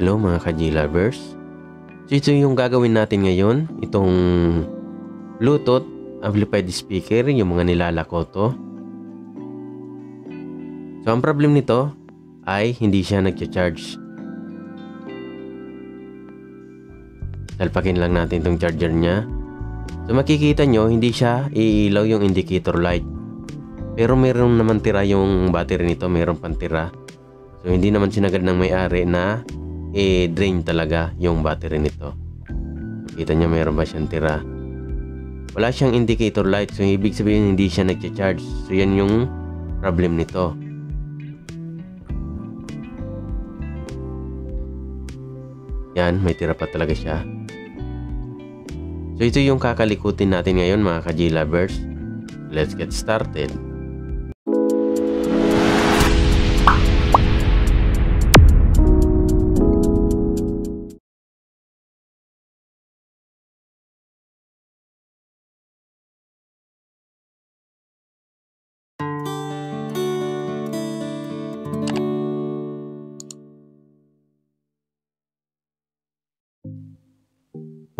Hello mga ka-G lovers. So ito yung gagawin natin ngayon, itong Bluetooth amplified speaker, yung mga nilalako to. So ang problem nito ay hindi siya nagcha-charge. Talpakin lang natin itong charger niya. So makikita nyo, hindi siya iilaw yung indicator light. Pero meron naman tira yung battery nito, meron pang tira So hindi naman sinagad ng may-ari na eh drain talaga yung battery nito kita nyo mayroon ba siyang tira wala siyang indicator light so ibig sabihin hindi siya nagcha-charge so yan yung problem nito yan may tira pa talaga siya so ito yung kakalikutin natin ngayon mga ka lovers let's get started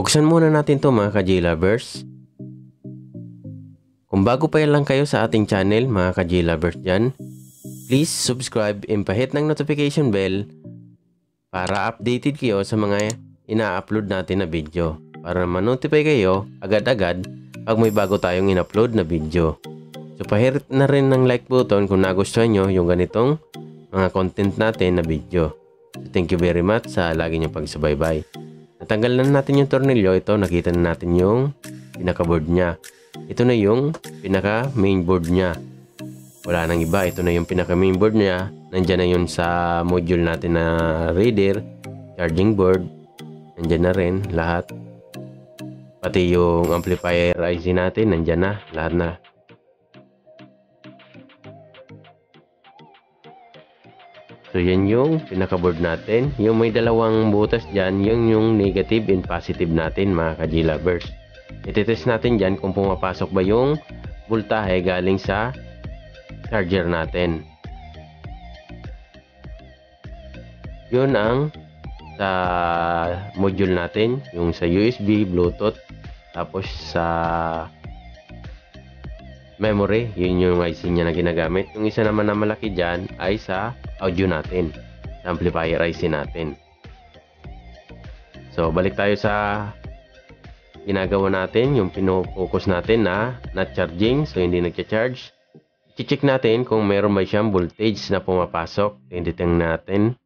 Buksan muna natin to mga ka-G-Lovers. Kung bago pa lang kayo sa ating channel mga ka-G-Lovers dyan, please subscribe and pahit ng notification bell para updated kayo sa mga ina-upload natin na video para manotify kayo agad-agad pag may bago tayong in-upload na video. So pahirit na rin ng like button kung nagustuhan nyo yung ganitong mga content natin na video. So, thank you very much sa lagi niyong pagsubaybay. Natanggal na natin yung tornilyo. Ito, nakita na natin yung pinaka-board niya. Ito na yung pinaka-main board niya. Wala nang iba. Ito na yung pinaka-main board niya. Nandiyan na yun sa module natin na reader, charging board. Nandiyan na rin lahat. Pati yung amplifier IC natin, nandiyan na. Lahat na. So yan yung pinaka-board natin. Yung may dalawang butas dyan, yung yung negative and positive natin mga ka-G-lovers. Ititest natin dyan kung pumapasok ba yung voltahe galing sa charger natin. Yun ang sa module natin, yung sa USB, Bluetooth, tapos sa memory, yun yung IC niya na ginagamit. Yung isa naman na malaki dyan ay sa audio natin, sa amplifier IC natin. So, balik tayo sa ginagawa natin, yung pinofocus natin na not charging, so hindi nagcha-charge. I-check natin kung meron ba siyang voltage na pumapasok. Tinditing natin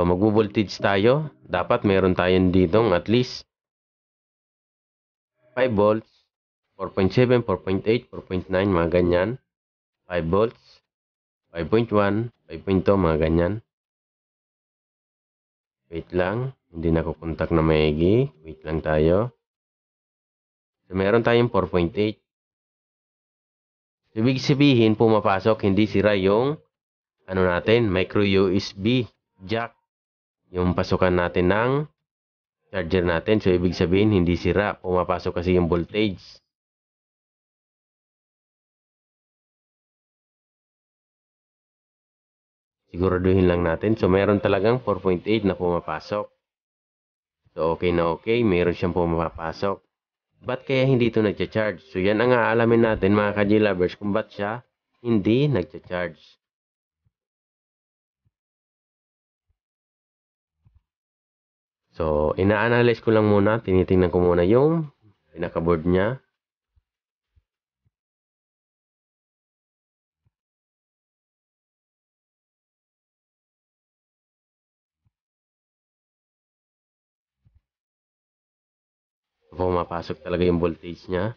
So magvo-voltage tayo. Dapat meron tayong ditong at least 5 volts, 4.7, 4.8, 4.9, mga ganyan. 5 volts, 5.1, 5.2, mga ganyan. Wait lang. Hindi na nakukontak na maigi. Wait lang tayo. So, meron tayong 4.8. Ibig sabihin, pumapasok, hindi sira yung ano natin, micro USB jack yung pasukan natin ng charger natin. So, ibig sabihin, hindi sira. Pumapasok kasi yung voltage. Siguraduhin lang natin. So, meron talagang 4.8 na pumapasok. So, okay na okay. Meron siyang pumapasok. Ba't kaya hindi ito nagcha-charge? So, yan ang aalamin natin mga ka lovers kung ba't siya hindi nagcha-charge. So, ina-analyze ko lang muna. Tinitingnan ko muna yung pinaka-board niya. Pumapasok talaga yung voltage niya.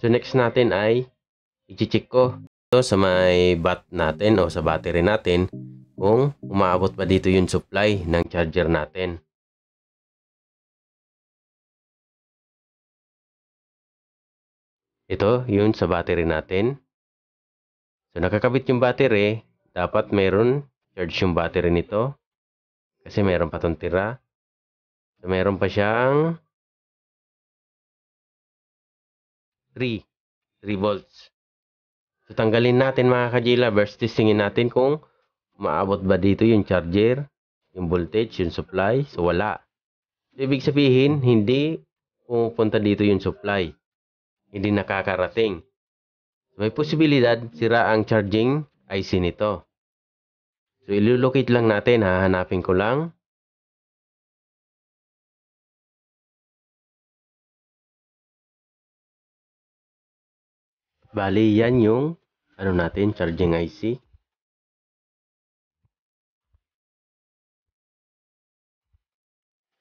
So next natin ay i-check ko ito sa may bat natin o sa battery natin kung umaabot ba dito yung supply ng charger natin. Ito, yun sa battery natin. So nakakabit yung battery, dapat mayroon charge yung battery nito. Kasi mayroon pa tong tira. So, mayroon pa siyang 3. Revolts. So, tanggalin natin mga ka-G-Lovers. Testingin natin kung maabot ba dito yung charger, yung voltage, yung supply. So, wala. So, ibig sabihin, hindi pumunta dito yung supply. Hindi nakakarating. may posibilidad sira ang charging IC nito. So, ilulocate lang natin. Hahanapin ko lang. Bali, yan yung ano natin, charging IC.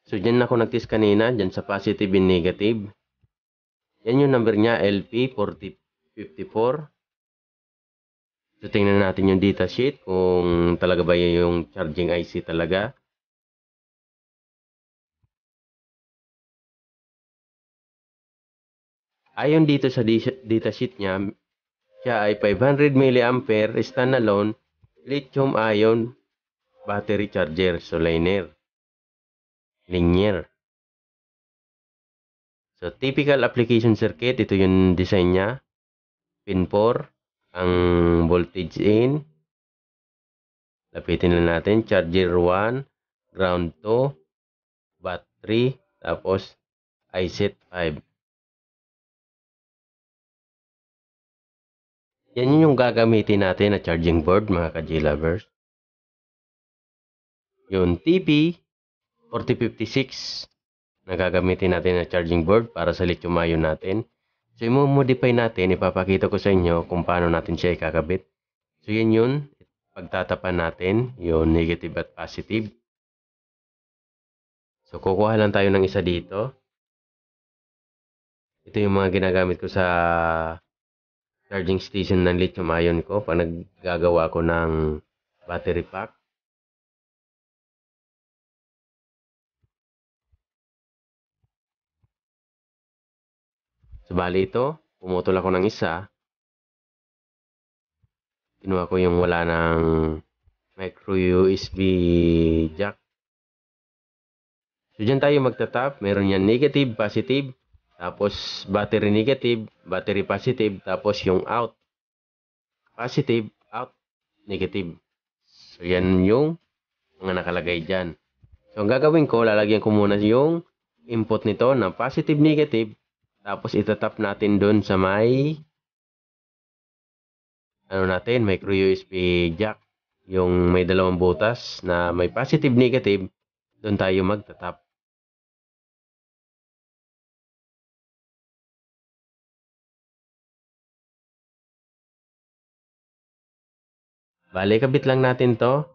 So, dyan ako nag-test kanina, dyan sa positive and negative. Yan yung number niya, LP4054. So, tingnan natin yung data sheet kung talaga ba yung charging IC talaga. Ayon dito sa datasheet niya, siya ay 500 mAh standalone lithium-ion battery charger solenoid linear. So, typical application circuit, ito yung design niya. Pin 4, ang voltage in. Lapitin lang natin. Charger 1, ground 2, battery tapos iset 5. Yan yung gagamitin natin na charging board mga ka-G-lovers. Yung TP 4056 na gagamitin natin na charging board para sa lithium ion natin. So, i-modify natin. Ipapakita ko sa inyo kung paano natin siya ikakabit. So, yan yun. Pagtatapan natin yung negative at positive. So, kukuha lang tayo ng isa dito. Ito yung mga ginagamit ko sa charging station ng lithium ion ko pag naggagawa ko ng battery pack. Sabali ito, pumutol ako ng isa. Kinuha ko yung wala ng micro USB jack. So dyan tayo magtatap. Meron yan negative, positive. Tapos, battery negative, battery positive, tapos yung out. Positive, out, negative. So, yan yung mga nakalagay dyan. So, ang gagawin ko, lalagyan ko muna yung input nito na positive, negative. Tapos, itatap natin dun sa may ano natin, micro USB jack. Yung may dalawang butas na may positive, negative. Doon tayo magtatap. Bale, kabit lang natin to.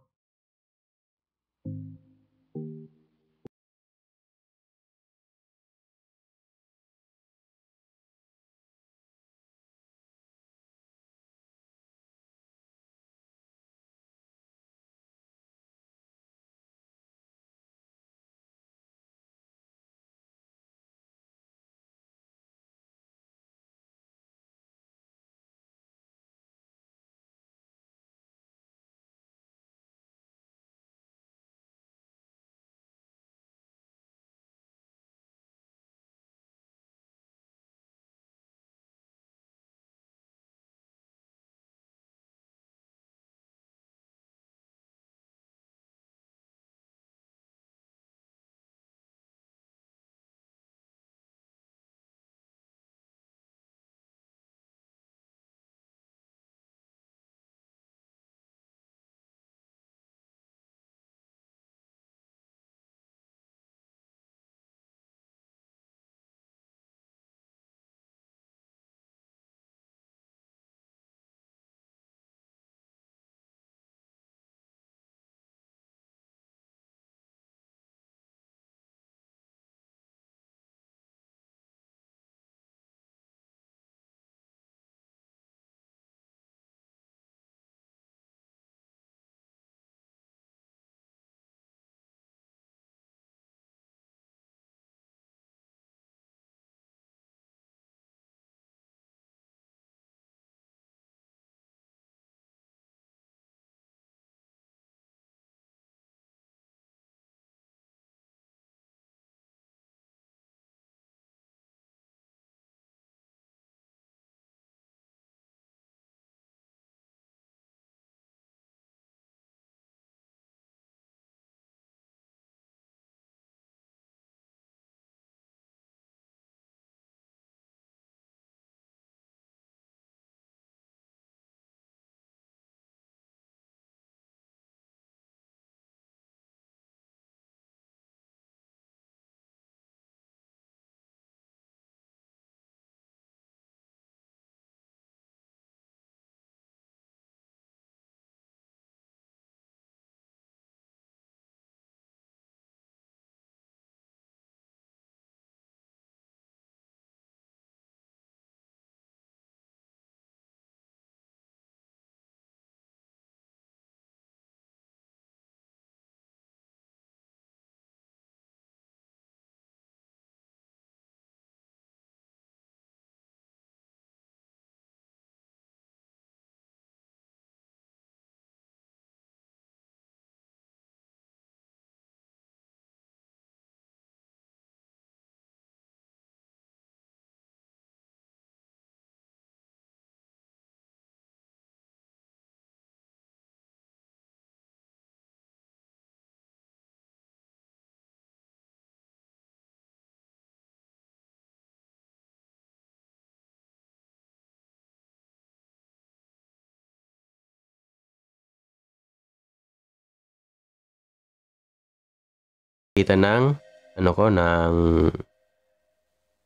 kita ng ano ko ng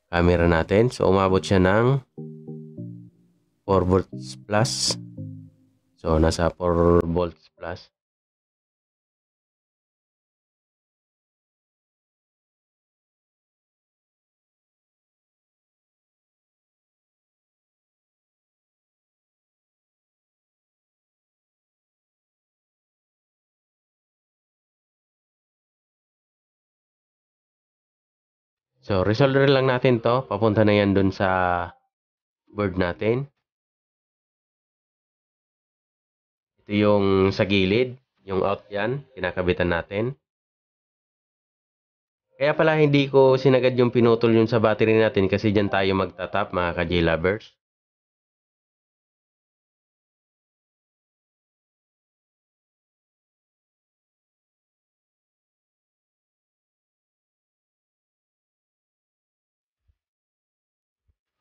camera natin. So umabot siya ng 4 volts plus. So nasa 4 volts plus. So, resolder lang natin to. Papunta na yan dun sa board natin. Ito yung sa gilid. Yung out yan. Kinakabitan natin. Kaya pala hindi ko sinagad yung pinutol yun sa battery natin kasi dyan tayo magtatap mga ka-J-lovers.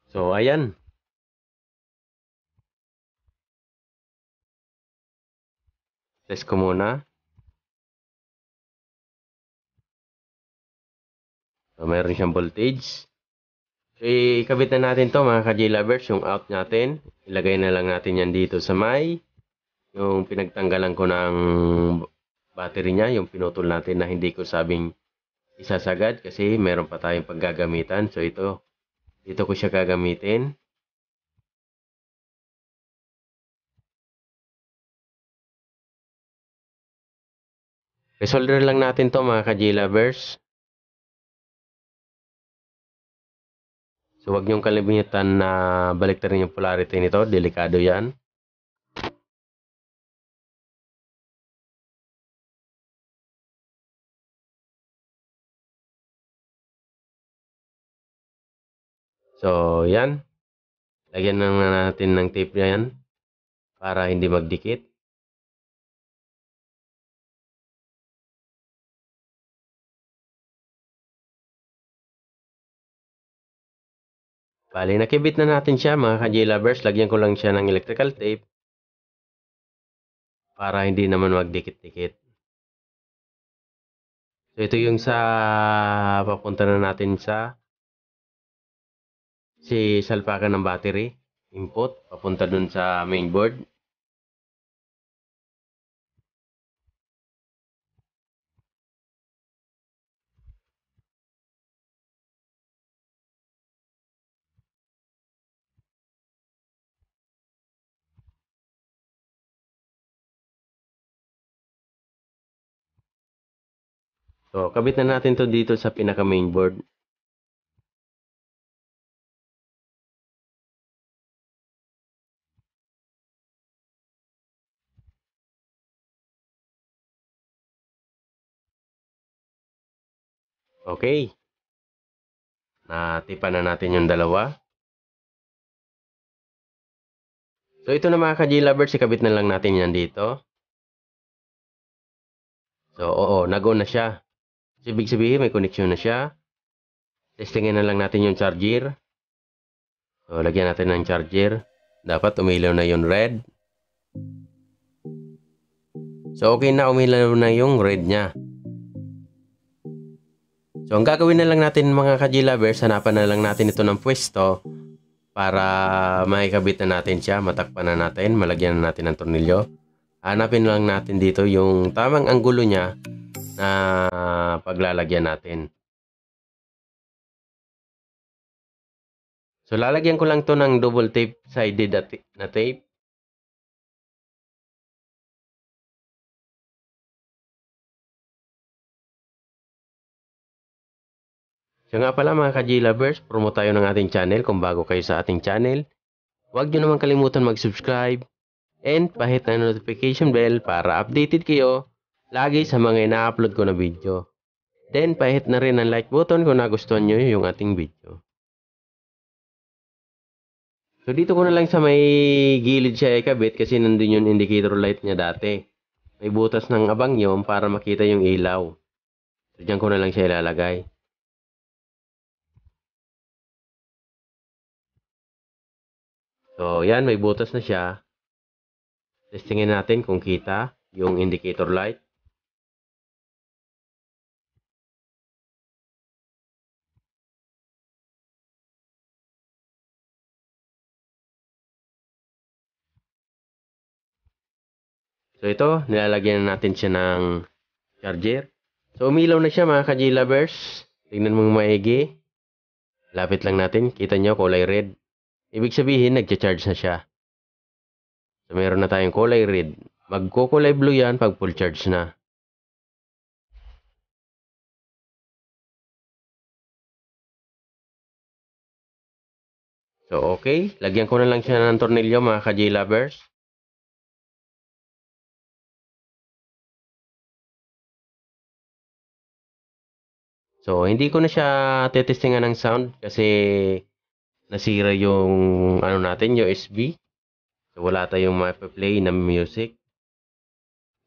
So, ayan. Test ko muna. So, meron siyang voltage. So, ikabit na natin to mga ka-J-Lovers, yung out natin. Ilagay na lang natin yan dito sa may. Yung pinagtanggalan ko ng battery niya, yung pinutol natin na hindi ko sabing isasagad kasi meron pa tayong paggagamitan. So, ito, dito ko siya gagamitin. Resolder lang natin to mga ka-G-lovers. So, huwag niyong kalimutan na baliktarin yung polarity nito. Delikado yan. So, yan. Lagyan lang natin ng tape na yan para hindi magdikit. Bali, nakibit na natin siya mga ka lovers Lagyan ko lang siya ng electrical tape para hindi naman magdikit-dikit. So, ito yung sa papunta na natin sa si salpakan ng battery input papunta dun sa mainboard. So, kabit na natin to dito sa pinaka mainboard. Okay. Natipan na natin yung dalawa. So, ito na mga ka-G-lovers, ikabit na lang natin yan dito. So, oo, nag-on na siya. So, ibig sabihin, may connection na siya. Testingin na lang natin yung charger. So, lagyan natin ng charger. Dapat umilaw na yung red. So, okay na umilaw na yung red niya. So, ang gagawin na lang natin mga ka lovers hanapan na lang natin ito ng pwesto para makikabit na natin siya, matakpan na natin, malagyan na natin ng tornilyo. Hanapin lang natin dito yung tamang anggulo niya na paglalagyan natin. So, lalagyan ko lang to ng double tape sided na tape Siya nga pala mga ka-G-Lovers, promo tayo ng ating channel kung bago kayo sa ating channel. Huwag nyo naman kalimutan mag-subscribe and pahit na notification bell para updated kayo lagi sa mga ina-upload ko na video. Then pahit na rin ang like button kung nagustuhan nyo yung ating video. So dito ko na lang sa may gilid siya ikabit eh, kasi nandun yung indicator light niya dati. May butas ng abang yon para makita yung ilaw. So dyan ko na lang siya ilalagay. So, yan, may butas na siya. Testingin natin kung kita yung indicator light. So, ito, nilalagyan natin siya ng charger. So, umilaw na siya mga ka-G-lovers. Tingnan mong maigi. Lapit lang natin. Kita nyo, kulay red. Ibig sabihin, nagcha-charge na siya. So, meron na tayong kulay red. Magkukulay blue yan pag full charge na. So, okay. Lagyan ko na lang siya ng tornilyo mga ka-J-lovers. So, hindi ko na siya tetestingan ng sound kasi nasira yung ano natin, USB. So wala tayong ma-play ng music.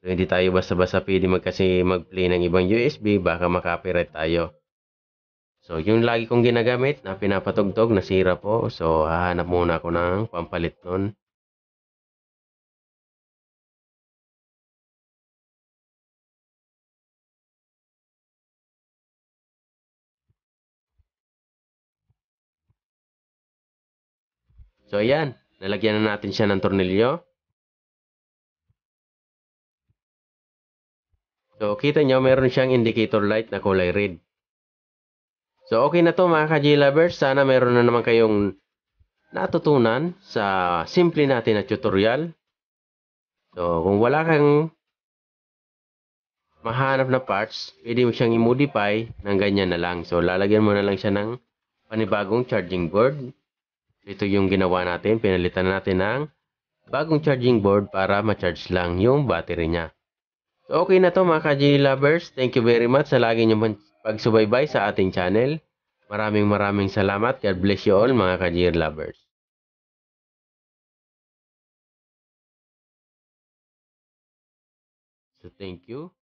So, hindi tayo basta-basta pwede mag kasi mag-play ng ibang USB, baka makapirate tayo. So, yung lagi kong ginagamit na pinapatugtog, nasira po. So, hahanap muna ako ng pampalit nun. So, ayan. Nalagyan na natin siya ng tornilyo. So, kita nyo, meron siyang indicator light na kulay red. So, okay na to mga ka-G-Lovers. Sana meron na naman kayong natutunan sa simple natin na tutorial. So, kung wala kang mahanap na parts, pwede mo siyang i-modify ng ganyan na lang. So, lalagyan mo na lang siya ng panibagong charging board. Ito yung ginawa natin. Pinalitan natin ng bagong charging board para ma-charge lang yung battery niya. So, okay na to mga ka lovers. Thank you very much sa lagi nyo pagsubaybay sa ating channel. Maraming maraming salamat. God bless you all mga ka lovers. So, thank you.